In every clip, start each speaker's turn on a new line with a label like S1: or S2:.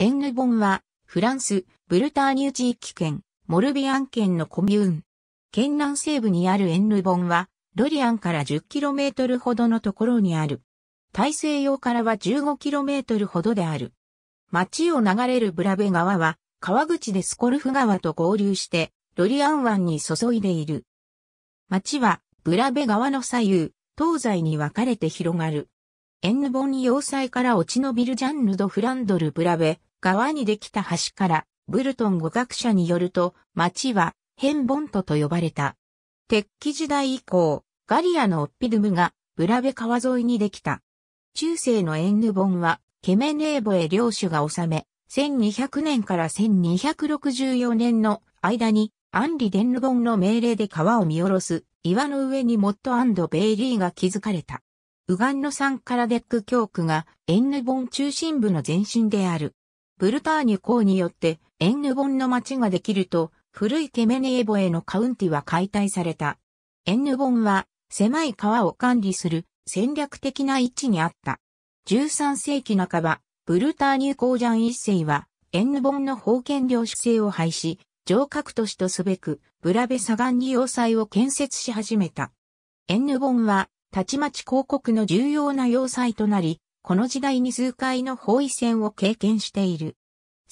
S1: エンヌボンは、フランス、ブルターニュ地域圏、モルビアン県のコミューン。県南西部にあるエンヌボンは、ロリアンから 10km ほどのところにある。大西洋からは 15km ほどである。町を流れるブラベ川は、川口でスコルフ川と合流して、ロリアン湾に注いでいる。町は、ブラベ川の左右、東西に分かれて広がる。エンヌボン要塞から落ち延びるジャンヌ・ド・フランドル・ブラベ、川にできた橋から、ブルトン語学者によると、町は、ヘンボントと呼ばれた。鉄器時代以降、ガリアのオッピルムが、ブラベ川沿いにできた。中世のエンヌボンは、ケメネーボエ領主が治め、1200年から1264年の間に、アンリ・デンヌボンの命令で川を見下ろす、岩の上にモットベイリーが築かれた。ウガンのサンカラデック教区がエンヌボン中心部の前身である。ブルターニュ公によってエンヌボンの町ができると、古いテメネエボへのカウンティは解体された。エンヌボンは狭い川を管理する戦略的な位置にあった。13世紀半ば、ブルターニュ公ジャン一世はエンヌボンの封建領主制を廃止、城郭都市とすべく、ブラベサガンに要塞を建設し始めた。エンヌボンは、たちまち広告の重要な要塞となり、この時代に数回の包囲戦を経験している。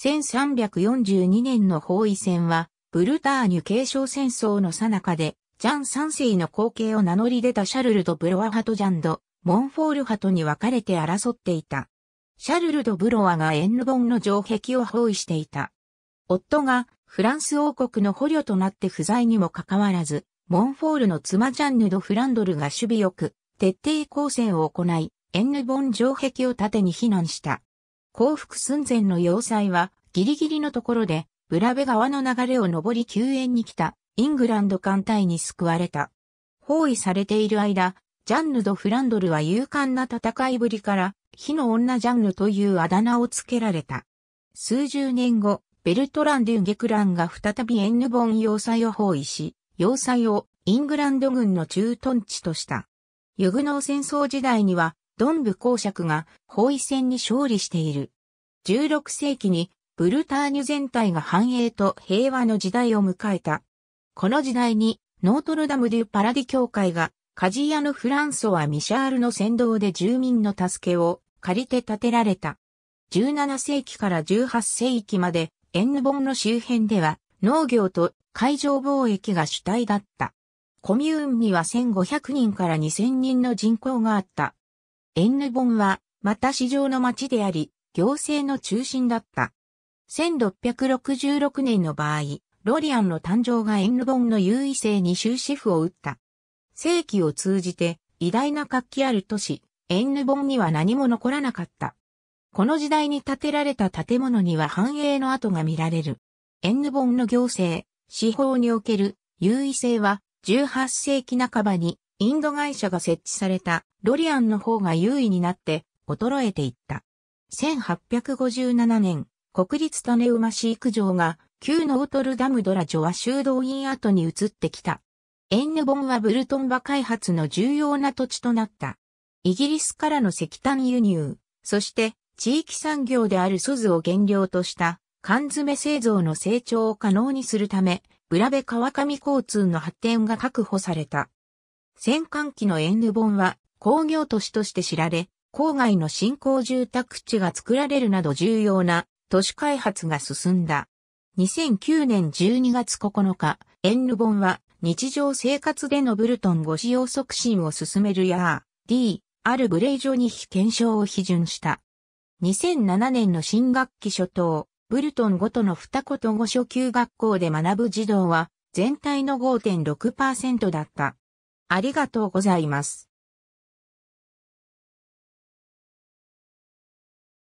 S1: 1342年の包囲戦は、ブルターニュ継承戦争の最中で、ジャン三世の後継を名乗り出たシャルル・ド・ブロワ派とジャンド・モンフォール派とに分かれて争っていた。シャルル・ド・ブロワがエンヌボンの城壁を包囲していた。夫がフランス王国の捕虜となって不在にもかかわらず、モンフォールの妻ジャンヌ・ド・フランドルが守備よく、徹底抗戦を行い、エンヌボン城壁を盾に避難した。降伏寸前の要塞は、ギリギリのところで、ブラベ川の流れを登り救援に来た、イングランド艦隊に救われた。包囲されている間、ジャンヌ・ド・フランドルは勇敢な戦いぶりから、火の女ジャンヌというあだ名をつけられた。数十年後、ベルトラン・デュ・ゲクランが再びエンヌボン要塞を包囲し、要塞をイングランド軍の駐屯地とした。ユグノー戦争時代には、ドンブ公爵が包囲戦に勝利している。16世紀にブルターニュ全体が繁栄と平和の時代を迎えた。この時代にノートルダム・デュ・パラディ教会がカジヤのフランソワ・ミシャールの先導で住民の助けを借りて建てられた。17世紀から18世紀までエンヌボンの周辺では農業と海上貿易が主体だった。コミューンには1500人から2000人の人口があった。エンヌボンは、また市場の町であり、行政の中心だった。1666年の場合、ロリアンの誕生がエンヌボンの優位性に終止符を打った。世紀を通じて、偉大な活気ある都市、エンヌボンには何も残らなかった。この時代に建てられた建物には繁栄の跡が見られる。エンヌボンの行政、司法における優位性は18世紀半ばにインド会社が設置されたロリアンの方が優位になって衰えていった。1857年、国立種馬飼育場が旧ノートルダムドラジョは修道院跡に移ってきた。エンヌボンはブルトンバ開発の重要な土地となった。イギリスからの石炭輸入、そして地域産業であるソズを原料とした缶詰製造の成長を可能にするため、浦部川上交通の発展が確保された。戦艦機のエンヌ本は工業都市として知られ、郊外の新興住宅地が作られるなど重要な都市開発が進んだ。2009年12月9日、エンヌ本は日常生活でのブルトンご使用促進を進めるや、D、あるブレイジョニヒ検証を批准した。2007年の新学期初頭、ブルトンごとの二言語初級学校で学ぶ児童は全体の5.6%だった。ありがとうございます。